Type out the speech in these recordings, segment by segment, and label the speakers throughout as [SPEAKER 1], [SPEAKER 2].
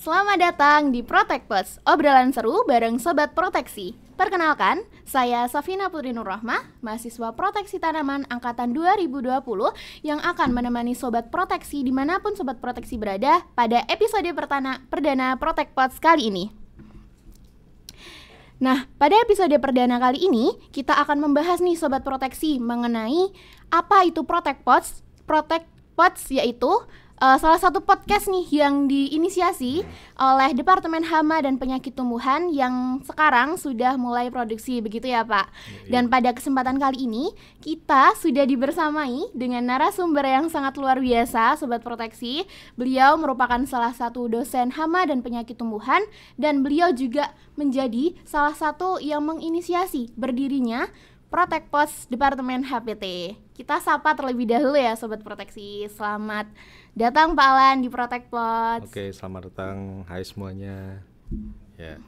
[SPEAKER 1] Selamat datang di Protect Plus, obrolan seru bareng Sobat Proteksi. Perkenalkan, saya Safina Putri Nurrahma, mahasiswa Proteksi Tanaman Angkatan 2020 yang akan menemani Sobat Proteksi dimanapun Sobat Proteksi berada pada episode pertana, perdana Protect Plus kali ini. Nah, pada episode perdana kali ini, kita akan membahas nih Sobat Proteksi mengenai apa itu Protect Pots, Protect Pots yaitu uh, salah satu podcast nih yang diinisiasi oleh Departemen Hama dan Penyakit Tumbuhan yang sekarang sudah mulai produksi begitu ya Pak. Iya, iya. Dan pada kesempatan kali ini kita sudah dibersamai dengan narasumber yang sangat luar biasa Sobat Proteksi. Beliau merupakan salah satu dosen Hama dan Penyakit Tumbuhan dan beliau juga menjadi salah satu yang menginisiasi berdirinya Protek Pos Departemen HPT. Kita sapa terlebih dahulu ya Sobat Proteksi. Selamat datang Pak Alan di Protect Plot.
[SPEAKER 2] Oke, selamat datang. Hai semuanya. Ya. Yeah.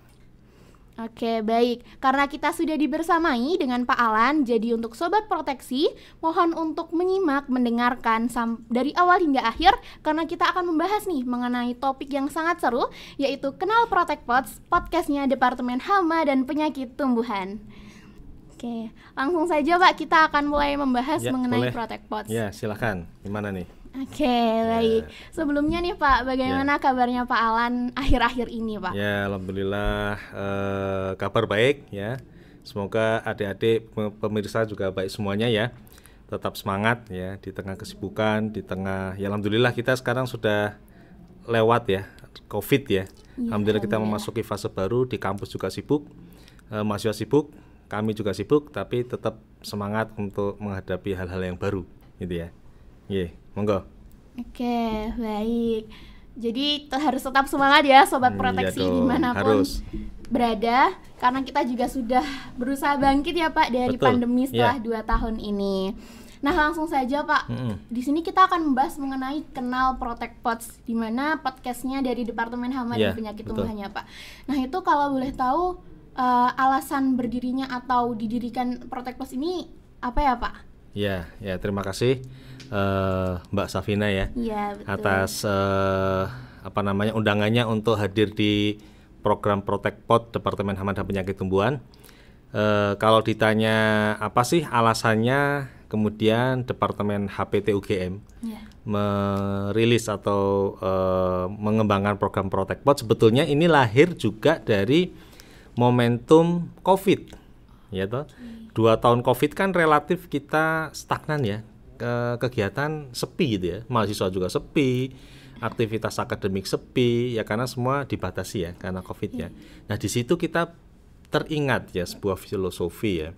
[SPEAKER 1] Oke, baik. Karena kita sudah dibersamai dengan Pak Alan, jadi untuk sobat proteksi, mohon untuk menyimak, mendengarkan dari awal hingga akhir karena kita akan membahas nih mengenai topik yang sangat seru yaitu Kenal Protect podcastnya Departemen Hama dan Penyakit Tumbuhan. Oke, langsung saja Pak, kita akan mulai membahas ya, mengenai boleh. Protect Ya,
[SPEAKER 2] silakan. Gimana nih?
[SPEAKER 1] Oke, okay, ya. baik. Yeah. Sebelumnya nih Pak, bagaimana yeah. kabarnya Pak Alan akhir-akhir ini Pak?
[SPEAKER 2] Ya, alhamdulillah uh, kabar baik ya. Semoga adik-adik pemirsa juga baik semuanya ya. Tetap semangat ya di tengah kesibukan, di tengah ya alhamdulillah kita sekarang sudah lewat ya COVID ya. Ya, Alhamdulillah kita ya. memasuki fase baru di kampus juga sibuk, uh, mahasiswa sibuk, kami juga sibuk, tapi tetap semangat untuk menghadapi hal-hal yang baru, gitu ya. Iya, yeah, monggo. Oke,
[SPEAKER 1] okay, baik. Jadi harus tetap semangat ya sobat hmm, proteksi iya dimanapun harus. berada karena kita juga sudah berusaha bangkit ya Pak dari Betul. pandemi iya. setelah yeah. tahun ini. Nah langsung saja Pak, mm -hmm. di sini kita akan membahas mengenai kenal Protect Pots, di mana podcastnya dari Departemen Hama yeah, dan iya, Penyakit betul. Tumbuhannya Pak. Nah itu kalau boleh tahu uh, alasan berdirinya atau didirikan Protect Pots ini apa ya Pak?
[SPEAKER 2] Ya, ya terima kasih uh, Mbak Safina ya,
[SPEAKER 1] ya atas
[SPEAKER 2] uh, apa namanya undangannya untuk hadir di program Protect Pot Departemen Hama dan Penyakit Tumbuhan. Uh, kalau ditanya apa sih alasannya kemudian Departemen HPT UGM ya. merilis atau uh, mengembangkan program Protect Pot sebetulnya ini lahir juga dari momentum COVID ya toh. Iya dua tahun covid kan relatif kita stagnan ya ke kegiatan sepi gitu ya mahasiswa juga sepi aktivitas akademik sepi ya karena semua dibatasi ya karena covid ya nah di situ kita teringat ya sebuah filosofi ya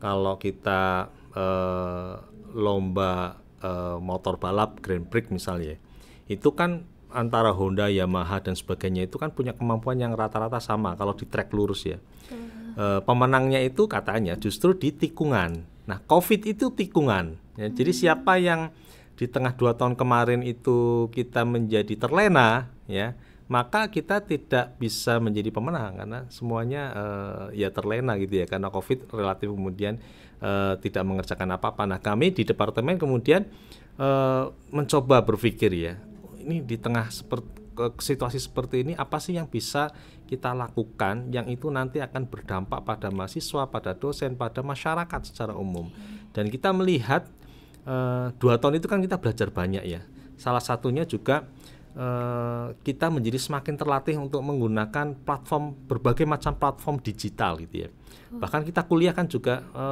[SPEAKER 2] kalau kita eh, lomba eh, motor balap Grand Prix misalnya itu kan antara Honda, Yamaha dan sebagainya itu kan punya kemampuan yang rata-rata sama kalau di track lurus ya. Hmm uh, pemenangnya itu katanya justru di tikungan. Nah, COVID itu tikungan. Ya, hmm. Jadi siapa yang di tengah dua tahun kemarin itu kita menjadi terlena, ya, maka kita tidak bisa menjadi pemenang karena semuanya uh, ya terlena gitu ya karena COVID relatif kemudian uh, tidak mengerjakan apa-apa. Nah, kami di departemen kemudian uh, mencoba berpikir ya oh, ini di tengah seperti ke situasi seperti ini apa sih yang bisa kita lakukan yang itu nanti akan berdampak pada mahasiswa, pada dosen, pada masyarakat secara umum. Dan kita melihat e, dua tahun itu kan kita belajar banyak ya. Salah satunya juga e, kita menjadi semakin terlatih untuk menggunakan platform berbagai macam platform digital gitu ya. Oh. Bahkan kita kuliah kan juga e,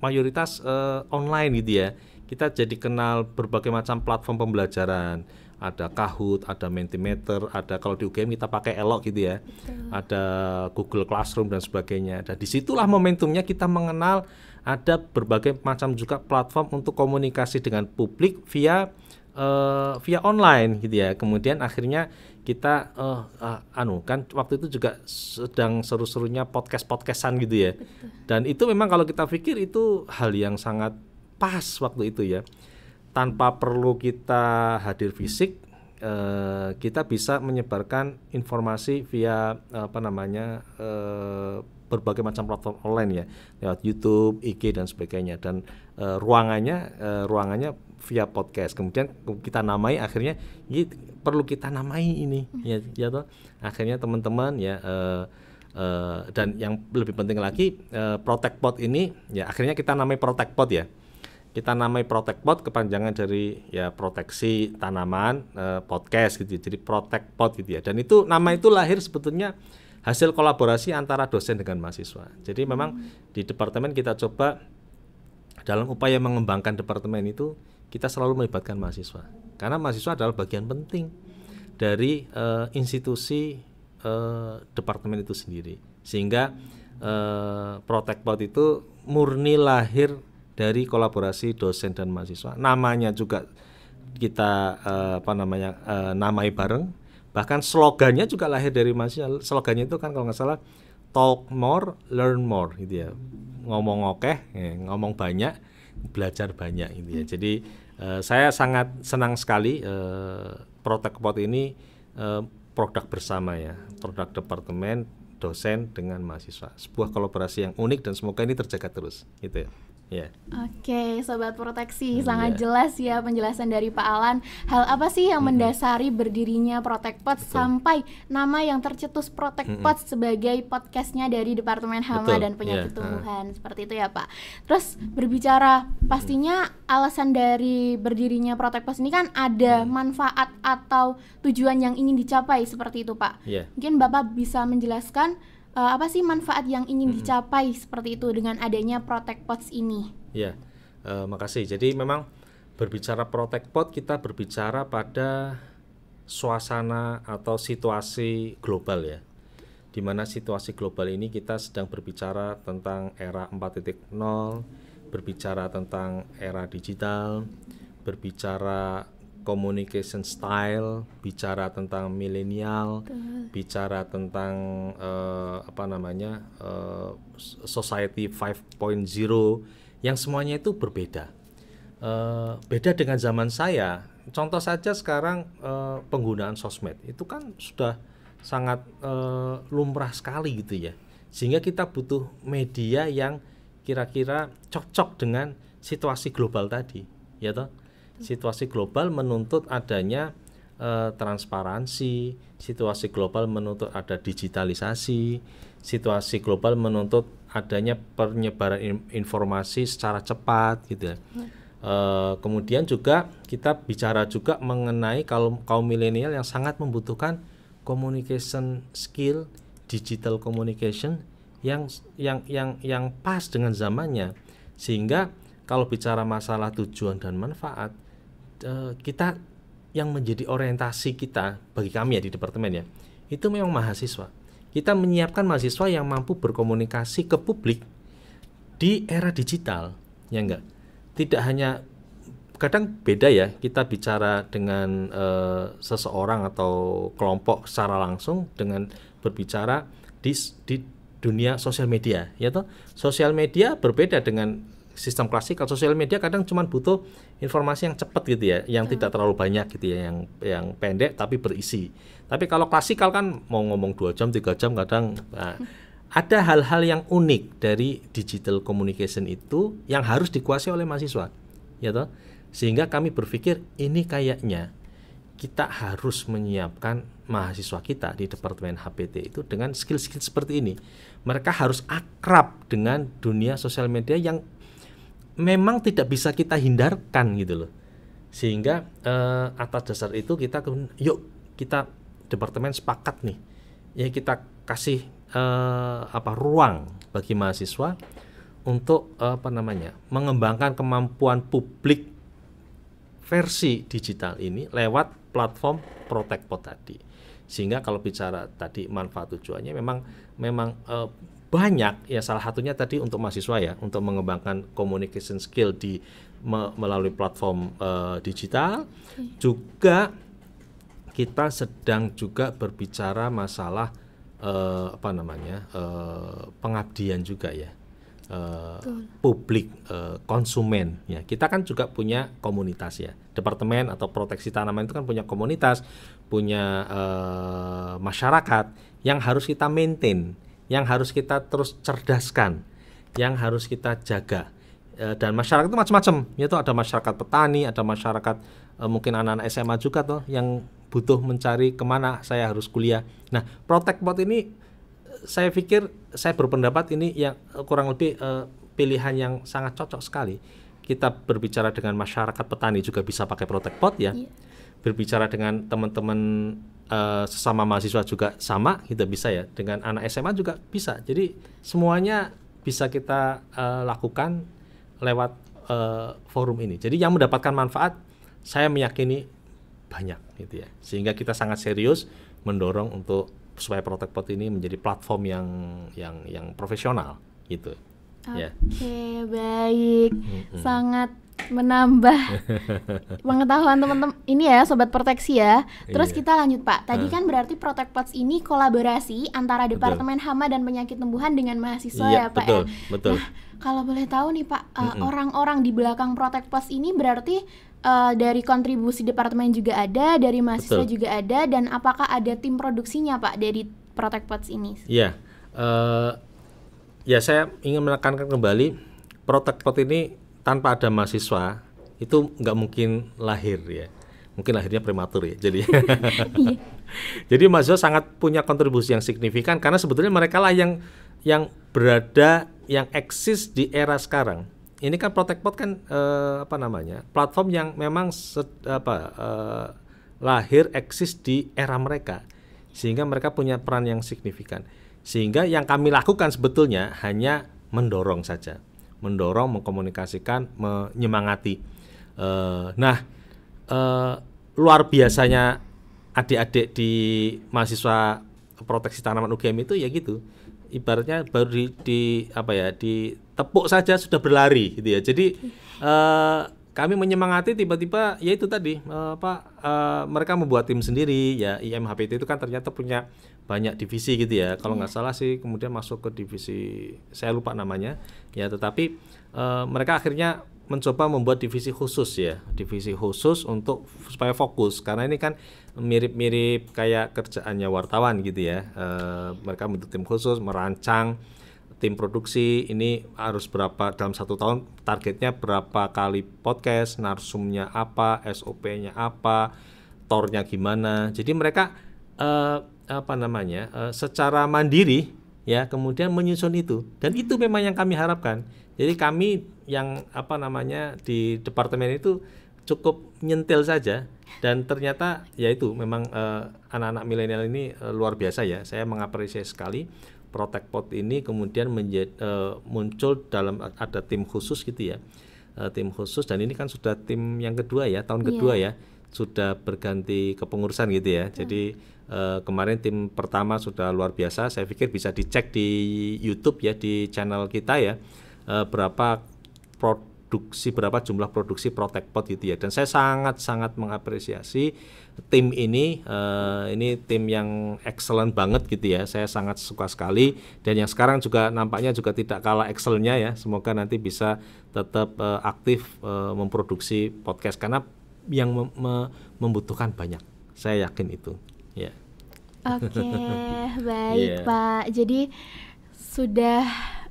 [SPEAKER 2] mayoritas online gitu ya. Kita jadi kenal berbagai macam platform pembelajaran ada Kahoot, ada Mentimeter, ada kalau di UGM kita pakai Elok gitu ya, Betul. ada Google Classroom dan sebagainya. Dan nah, disitulah momentumnya kita mengenal ada berbagai macam juga platform untuk komunikasi dengan publik via uh, via online gitu ya. Kemudian akhirnya kita uh, uh, anu kan waktu itu juga sedang seru-serunya podcast-podcastan gitu ya. Dan itu memang kalau kita pikir itu hal yang sangat pas waktu itu ya tanpa perlu kita hadir fisik eh, kita bisa menyebarkan informasi via eh, apa namanya eh, berbagai macam platform online ya lewat YouTube, IG dan sebagainya dan eh, ruangannya eh, ruangannya via podcast kemudian kita namai akhirnya ini perlu kita namai ini hmm. ya ya toh akhirnya teman-teman ya eh, dan yang lebih penting lagi uh, pod ini ya akhirnya kita namai protect pod ya kita namai protect pot, kepanjangan dari ya proteksi tanaman eh, podcast gitu ya. jadi protect pot gitu ya dan itu nama itu lahir sebetulnya hasil kolaborasi antara dosen dengan mahasiswa jadi memang di departemen kita coba dalam upaya mengembangkan departemen itu kita selalu melibatkan mahasiswa karena mahasiswa adalah bagian penting dari eh, institusi eh, departemen itu sendiri sehingga eh, pot itu murni lahir dari kolaborasi dosen dan mahasiswa. Namanya juga kita uh, apa namanya uh, namai bareng. Bahkan slogannya juga lahir dari mahasiswa. Slogannya itu kan kalau nggak salah talk more, learn more gitu ya. Ngomong oke, eh, ngomong banyak, belajar banyak gitu ya. Jadi uh, saya sangat senang sekali eh, pot ini eh, produk bersama ya, produk departemen dosen dengan mahasiswa. Sebuah kolaborasi yang unik dan semoga ini terjaga terus gitu ya.
[SPEAKER 1] Yeah. Oke, okay, sobat proteksi, mm, sangat yeah. jelas ya penjelasan dari Pak Alan. Hal apa sih yang mm -hmm. mendasari berdirinya Betul. sampai nama yang tercetus Protekpot mm -hmm. sebagai podcastnya dari Departemen Hama Betul. dan Penyakit yeah. Tumbuhan, uh. seperti itu ya Pak. Terus berbicara, pastinya alasan dari berdirinya Protekpot ini kan ada mm. manfaat atau tujuan yang ingin dicapai seperti itu Pak. Yeah. Mungkin Bapak bisa menjelaskan uh, apa sih manfaat yang ingin -hmm. dicapai seperti itu dengan adanya Protect Pots ini?
[SPEAKER 2] Ya, uh, makasih. Jadi memang berbicara Protect Pot kita berbicara pada suasana atau situasi global ya. Di mana situasi global ini kita sedang berbicara tentang era 4.0, berbicara tentang era digital, berbicara communication style, bicara tentang milenial, bicara tentang uh, apa namanya uh, society 5.0 yang semuanya itu berbeda. Uh, beda dengan zaman saya. Contoh saja sekarang uh, penggunaan sosmed itu kan sudah sangat uh, lumrah sekali gitu ya. Sehingga kita butuh media yang kira-kira cocok dengan situasi global tadi, ya toh Situasi global menuntut adanya e, transparansi, situasi global menuntut ada digitalisasi, situasi global menuntut adanya penyebaran in informasi secara cepat gitu. Ya. E, kemudian juga kita bicara juga mengenai kalau kaum milenial yang sangat membutuhkan communication skill, digital communication yang yang yang yang pas dengan zamannya sehingga kalau bicara masalah tujuan dan manfaat eh, kita yang menjadi orientasi kita bagi kami ya di departemen ya itu memang mahasiswa kita menyiapkan mahasiswa yang mampu berkomunikasi ke publik di era digital ya enggak tidak hanya kadang beda ya kita bicara dengan uh, seseorang atau kelompok secara langsung dengan berbicara di, di dunia sosial media ya toh sosial media berbeda dengan sistem klasik kalau sosial media kadang cuma butuh informasi yang cepat gitu ya, yang hmm. tidak terlalu banyak gitu ya, yang yang pendek tapi berisi. Tapi kalau klasikal kan mau ngomong dua jam tiga jam kadang nah, hmm. ada hal-hal yang unik dari digital communication itu yang harus dikuasai oleh mahasiswa, ya toh. Sehingga kami berpikir ini kayaknya kita harus menyiapkan mahasiswa kita di departemen HPT itu dengan skill-skill seperti ini. Mereka harus akrab dengan dunia sosial media yang memang tidak bisa kita hindarkan gitu loh sehingga uh, atas dasar itu kita yuk kita departemen sepakat nih ya kita kasih eh, apa ruang bagi mahasiswa untuk eh, apa namanya mengembangkan kemampuan publik versi digital ini lewat platform Protekpot tadi sehingga kalau bicara tadi manfaat tujuannya memang memang eh, banyak ya salah satunya tadi untuk mahasiswa ya untuk mengembangkan communication skill di me, melalui platform uh, digital okay. juga kita sedang juga berbicara masalah uh, apa namanya uh, pengabdian juga ya uh, publik uh, konsumen ya kita kan juga punya komunitas ya departemen atau proteksi tanaman itu kan punya komunitas punya uh, masyarakat yang harus kita maintain yang harus kita terus cerdaskan, yang harus kita jaga. E, dan masyarakat itu macam-macam, yaitu ada masyarakat petani, ada masyarakat e, mungkin anak-anak SMA juga tuh yang butuh mencari kemana saya harus kuliah. Nah, protect pot ini saya pikir saya berpendapat ini yang e, kurang lebih pilihan yang sangat cocok sekali. Kita berbicara dengan masyarakat petani juga bisa pakai protect pot, ya. Yeah berbicara dengan teman-teman uh, sesama mahasiswa juga sama kita gitu, bisa ya dengan anak SMA juga bisa jadi semuanya bisa kita uh, lakukan lewat uh, forum ini jadi yang mendapatkan manfaat saya meyakini banyak gitu ya sehingga kita sangat serius mendorong untuk supaya Protekpot ini menjadi platform yang yang yang profesional gitu
[SPEAKER 1] Iya. Oke, okay, baik. Mm-hmm. Sangat menambah pengetahuan teman-teman ini ya sobat proteksi ya. Terus iya. kita lanjut Pak. Tadi uh. kan berarti protek Pots ini kolaborasi antara Departemen betul. Hama dan Penyakit Tumbuhan dengan mahasiswa iya, ya Pak ya? betul,
[SPEAKER 2] ya. Betul. Nah,
[SPEAKER 1] kalau boleh tahu nih Pak, orang-orang uh, eh, orang-orang di belakang protek Pots ini berarti uh, dari kontribusi departemen juga ada, dari mahasiswa betul. juga ada dan apakah ada tim produksinya Pak dari protek Pots ini?
[SPEAKER 2] Iya. Yeah. Uh, ya saya ingin menekankan kembali prot ini tanpa ada mahasiswa itu nggak mungkin lahir ya mungkin lahirnya prematur ya jadi iya. jadi mahasiswa sangat punya kontribusi yang signifikan karena sebetulnya mereka lah yang yang berada yang eksis di era sekarang ini kan prot kan eh, apa namanya platform yang memang sed, apa eh, lahir eksis di era mereka sehingga mereka punya peran yang signifikan sehingga yang kami lakukan sebetulnya hanya mendorong saja, mendorong, mengkomunikasikan, menyemangati. Uh, nah, uh, luar biasanya adik-adik di mahasiswa proteksi tanaman UGM itu ya gitu. Ibaratnya baru di, di apa ya, ditepuk saja sudah berlari gitu ya. Jadi uh, kami menyemangati tiba-tiba ya itu tadi apa uh, mereka membuat tim sendiri ya IMHPT itu kan ternyata punya banyak divisi gitu ya. Kalau nggak iya. salah sih kemudian masuk ke divisi saya lupa namanya ya. Tetapi uh, mereka akhirnya mencoba membuat divisi khusus ya, divisi khusus untuk supaya fokus karena ini kan mirip-mirip kayak kerjaannya wartawan gitu ya. E, mereka bentuk tim khusus merancang tim produksi ini harus berapa dalam satu tahun targetnya berapa kali podcast, narsumnya apa, SOP-nya apa, tornya gimana. Jadi mereka e, apa namanya uh, secara mandiri ya kemudian menyusun itu dan itu memang yang kami harapkan jadi kami yang apa namanya di departemen itu cukup nyentil saja dan ternyata ya itu memang uh, anak-anak milenial ini uh, luar biasa ya saya mengapresiasi sekali pot ini kemudian menjadi, uh, muncul dalam ada tim khusus gitu ya uh, tim khusus dan ini kan sudah tim yang kedua ya tahun yeah. kedua ya sudah berganti kepengurusan gitu ya. Hmm. Jadi uh, kemarin tim pertama sudah luar biasa. Saya pikir bisa dicek di YouTube ya di channel kita ya uh, berapa produksi berapa jumlah produksi protek pot gitu ya. Dan saya sangat sangat mengapresiasi tim ini uh, ini tim yang excellent banget gitu ya. Saya sangat suka sekali dan yang sekarang juga nampaknya juga tidak kalah excellentnya ya. Semoga nanti bisa tetap uh, aktif uh, memproduksi podcast karena yang mem membutuhkan banyak. Saya yakin itu. Ya. Oke, okay, baik yeah.
[SPEAKER 1] Pak. Jadi sudah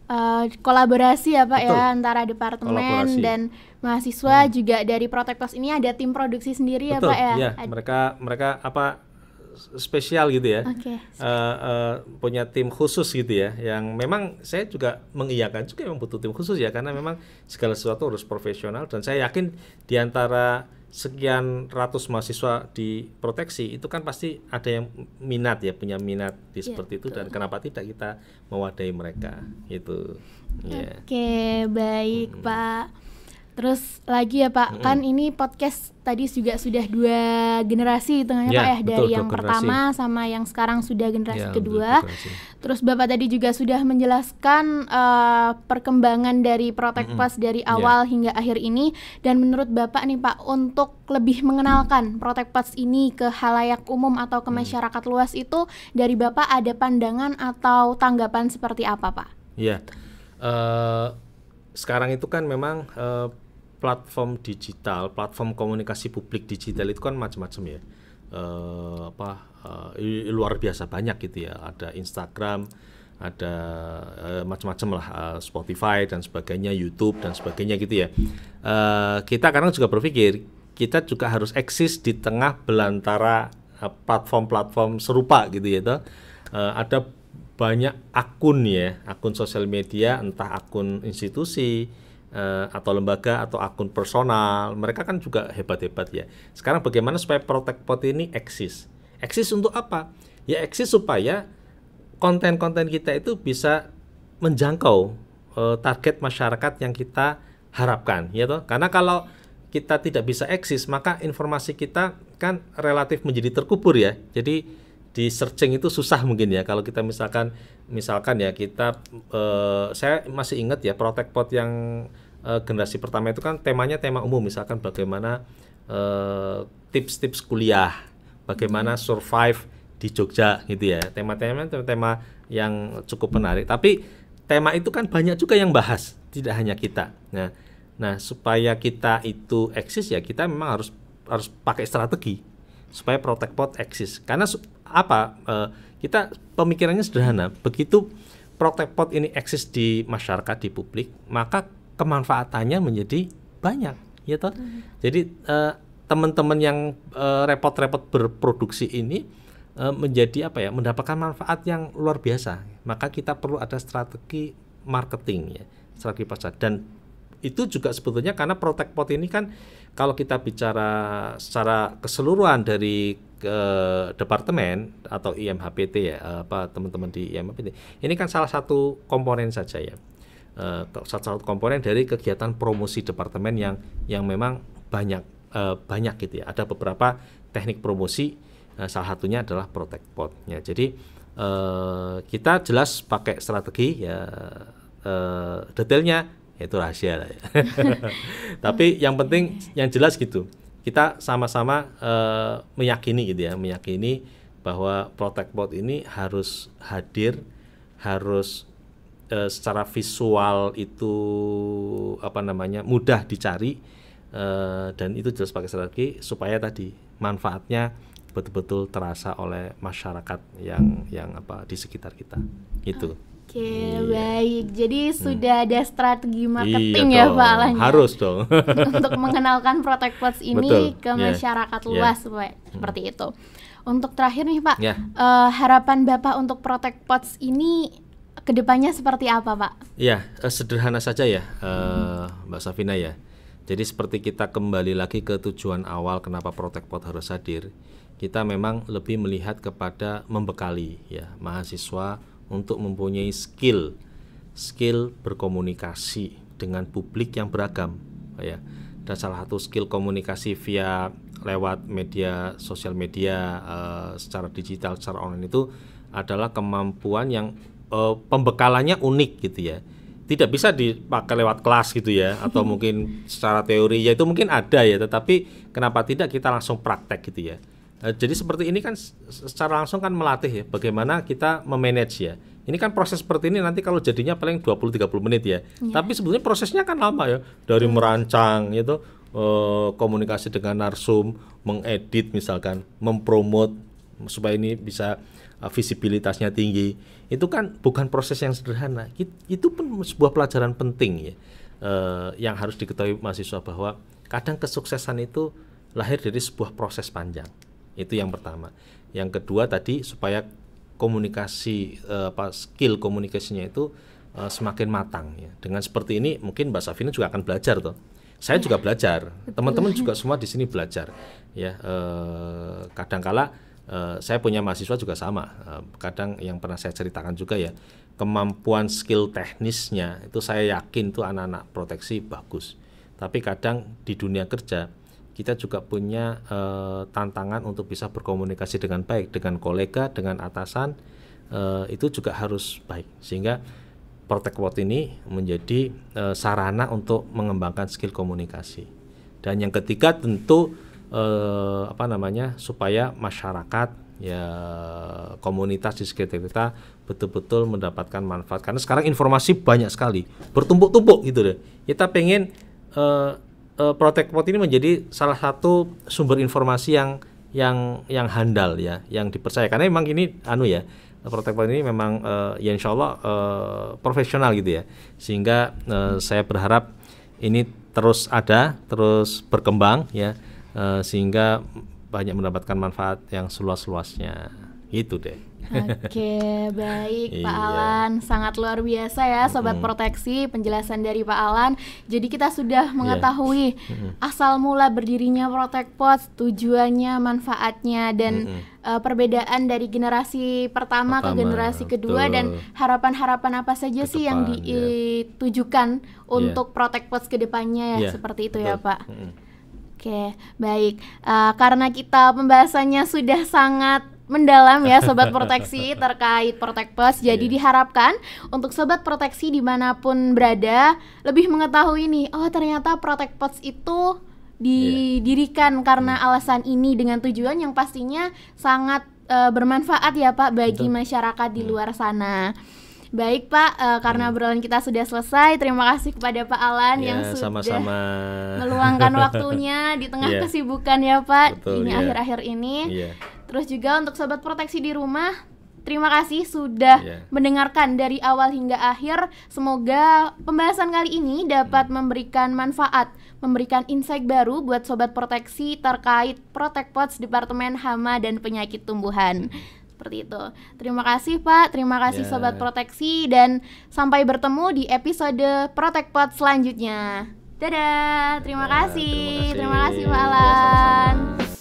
[SPEAKER 1] uh, kolaborasi ya Pak ya, Betul. ya antara departemen dan mahasiswa hmm. juga dari Protektos ini ada tim produksi sendiri ya, Betul, ya Pak ya. Yeah.
[SPEAKER 2] Mereka mereka apa spesial gitu ya, okay. uh, eh, uh, eh, punya tim khusus gitu ya, yang memang saya juga mengiyakan juga memang tim khusus ya, karena memang segala sesuatu harus profesional dan saya yakin diantara sekian ratus mahasiswa diproteksi itu kan pasti ada yang minat ya punya minat di ya, seperti betul. itu dan kenapa tidak kita mewadai mereka itu iya.
[SPEAKER 1] oke baik hmm. pak Terus lagi ya Pak, mm -hmm. kan ini podcast tadi juga sudah dua generasi tengahnya ya, Pak ya betul, dari yang generasi. pertama sama yang sekarang sudah generasi yeah, kedua. Betul, generasi. Terus Bapak tadi juga sudah menjelaskan uh, perkembangan dari Protect mm -hmm. Plus dari ya. awal yeah. hingga akhir ini dan menurut Bapak nih Pak untuk lebih mengenalkan Protect Plus ini ke halayak umum atau ke mm. masyarakat luas itu dari Bapak ada pandangan atau tanggapan seperti apa Pak?
[SPEAKER 2] Iya. Yeah. Uh, sekarang itu kan memang uh, platform digital, platform komunikasi publik digital itu kan macam-macam ya. Uh, apa uh, luar biasa banyak gitu ya. Ada Instagram, ada uh, macam-macam lah uh, Spotify dan sebagainya, YouTube dan sebagainya gitu ya. Uh, kita kadang juga berpikir kita juga harus eksis di tengah belantara platform-platform serupa gitu ya. Uh, ada banyak akun ya, akun sosial media, entah akun institusi eh, atau lembaga atau akun personal, mereka kan juga hebat-hebat ya. Sekarang bagaimana supaya Protect ini eksis? Eksis untuk apa? Ya eksis supaya konten-konten kita itu bisa menjangkau eh, target masyarakat yang kita harapkan, ya toh. Karena kalau kita tidak bisa eksis, maka informasi kita kan relatif menjadi terkubur ya. Jadi di searching itu susah mungkin ya kalau kita misalkan misalkan ya kita uh, saya masih ingat ya protect pot yang uh, generasi pertama itu kan temanya tema umum misalkan bagaimana eh, tips-tips uh, kuliah bagaimana hmm. survive di Jogja gitu ya tema-tema tema tema yang cukup menarik tapi tema itu kan banyak juga yang bahas tidak hanya kita nah nah supaya kita itu eksis ya kita memang harus harus pakai strategi supaya protect pot eksis karena apa uh, kita pemikirannya sederhana begitu protekpot ini eksis di masyarakat di publik maka kemanfaatannya menjadi banyak ya toh hmm. jadi uh, teman-teman yang uh, repot-repot berproduksi ini uh, menjadi apa ya mendapatkan manfaat yang luar biasa maka kita perlu ada strategi marketing ya strategi pasar dan itu juga sebetulnya karena Protect Pot ini kan kalau kita bicara secara keseluruhan dari ke departemen atau IMHPT ya apa teman-teman di IMHPT ini kan salah satu komponen saja ya eh, salah satu komponen dari kegiatan promosi departemen yang yang memang banyak eh, banyak gitu ya ada beberapa teknik promosi eh, salah satunya adalah protect pot ya jadi kita jelas pakai strategi ya detailnya itu rahasia lah ya. Tapi yang penting yang jelas gitu. Kita sama-sama uh, meyakini gitu ya, meyakini bahwa bot ini harus hadir, harus uh, secara visual itu apa namanya mudah dicari uh, dan itu jelas pakai strategi supaya tadi manfaatnya betul-betul terasa oleh masyarakat yang yang apa di sekitar kita. Itu.
[SPEAKER 1] Oke, okay, iya. yeah. baik. Jadi hmm. sudah ada strategi iya marketing iya, ya Pak Alan. Harus
[SPEAKER 2] dong. Untuk mengenalkan
[SPEAKER 1] Protect Plus ini Betul. ke iya. masyarakat yeah. luas yeah. Hmm. seperti itu. Untuk terakhir nih Pak, yeah. uh, harapan Bapak untuk Protect Plus ini kedepannya seperti apa Pak?
[SPEAKER 2] Ya uh, sederhana saja ya uh, hmm. Mbak Safina ya. Jadi seperti kita kembali lagi ke tujuan awal kenapa Protect Pot harus hadir, kita memang lebih melihat kepada membekali ya mahasiswa untuk mempunyai skill skill berkomunikasi dengan publik yang beragam ya dan salah satu skill komunikasi via lewat media sosial media uh, secara digital secara online itu adalah kemampuan yang uh, pembekalannya unik gitu ya tidak bisa dipakai lewat kelas gitu ya atau mungkin secara teori ya itu mungkin ada ya tetapi kenapa tidak kita langsung praktek gitu ya Eh, jadi seperti ini kan secara langsung kan melatih ya bagaimana kita memanage ya. Ini kan proses seperti ini nanti kalau jadinya paling 20 30 menit ya. ya. Tapi sebetulnya prosesnya kan lama ya dari hmm. merancang itu eh, komunikasi dengan narsum, mengedit misalkan, mempromot supaya ini bisa eh, visibilitasnya tinggi. Itu kan bukan proses yang sederhana. Itu pun sebuah pelajaran penting ya. yang harus diketahui mahasiswa bahwa kadang kesuksesan itu lahir dari sebuah proses panjang. Itu yang pertama. Yang kedua tadi supaya komunikasi uh, skill komunikasinya itu uh, semakin matang ya. Dengan seperti ini mungkin Mbak Safina juga akan belajar toh. Saya juga belajar, teman-teman juga semua di sini belajar ya. Uh, kadangkala uh, saya punya mahasiswa juga sama. Uh, kadang yang pernah saya ceritakan juga ya, kemampuan skill teknisnya itu saya yakin tuh anak-anak proteksi bagus. Tapi kadang di dunia kerja kita juga punya uh, tantangan untuk bisa berkomunikasi dengan baik dengan kolega, dengan atasan uh, itu juga harus baik sehingga Protekwot ini menjadi uh, sarana untuk mengembangkan skill komunikasi. Dan yang ketiga tentu uh, apa namanya supaya masyarakat ya komunitas di sekitar kita betul-betul mendapatkan manfaat karena sekarang informasi banyak sekali bertumpuk-tumpuk gitu deh. Kita pengen uh, eh, Protekpot ini menjadi salah satu sumber informasi yang yang yang handal ya, yang dipercaya karena memang ini anu ya Protekpot ini memang uh, ya insya Allah uh, profesional gitu ya, sehingga uh, saya berharap ini terus ada, terus berkembang ya, uh, sehingga banyak mendapatkan manfaat yang seluas-luasnya gitu deh.
[SPEAKER 1] Oke, baik Pak iya. Alan, sangat luar biasa ya sobat mm. proteksi penjelasan dari Pak Alan. Jadi kita sudah iya. mengetahui yeah. asal mula berdirinya Protekpot, tujuannya, manfaatnya dan mm -hmm. uh, perbedaan dari generasi pertama, pertama ke generasi kedua betul. dan harapan-harapan apa saja Ketepan, sih yang iya. ditujukan yeah. untuk yeah. Protekpot ke depannya ya, yeah. seperti itu ya, betul. ya, Pak. Mm Oke, baik. Uh, karena kita pembahasannya sudah sangat mendalam ya sobat proteksi terkait Protect Plus. Jadi yeah. diharapkan untuk sobat proteksi dimanapun berada lebih mengetahui nih, oh ternyata Protect Plus itu didirikan yeah. karena hmm. alasan ini dengan tujuan yang pastinya sangat uh, bermanfaat ya Pak bagi Betul. masyarakat di yeah. Hmm. luar sana. Baik Pak, uh, karena hmm. kita sudah selesai, terima kasih kepada Pak Alan ya, yang sudah sama -sama. meluangkan waktunya di tengah yeah. kesibukan ya Pak. Betul, ini iya. akhir-akhir yeah. ini. Yeah. Terus juga untuk sobat proteksi di rumah, terima kasih sudah yeah. mendengarkan dari awal hingga akhir. Semoga pembahasan kali ini dapat hmm. memberikan manfaat, memberikan insight baru buat sobat proteksi terkait Protect Departemen Hama dan Penyakit Tumbuhan. Seperti itu. Terima kasih Pak, terima kasih yeah. sobat proteksi dan sampai bertemu di episode Protect selanjutnya. Dadah, terima, yeah, kasih. terima kasih. Terima kasih Pak iya, Alan. Ya, sama -sama.